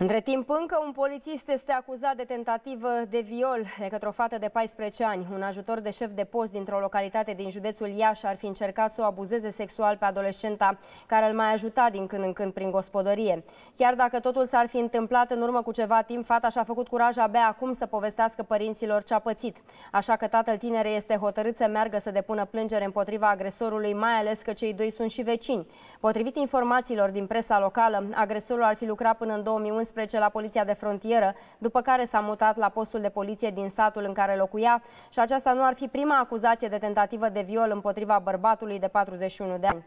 Între timp, încă un polițist este acuzat de tentativă de viol de către o fată de 14 ani. Un ajutor de șef de post dintr-o localitate din județul Iași ar fi încercat să o abuzeze sexual pe adolescenta, care îl mai ajuta din când în când prin gospodărie. Chiar dacă totul s-ar fi întâmplat în urmă cu ceva timp, fata și-a făcut curaj abia acum să povestească părinților ce a pățit. Așa că tatăl tinere este hotărât să meargă să depună plângere împotriva agresorului, mai ales că cei doi sunt și vecini. Potrivit informațiilor din presa locală, agresorul ar fi lucrat până în 2011 2011 la Poliția de Frontieră, după care s-a mutat la postul de poliție din satul în care locuia și aceasta nu ar fi prima acuzație de tentativă de viol împotriva bărbatului de 41 de ani.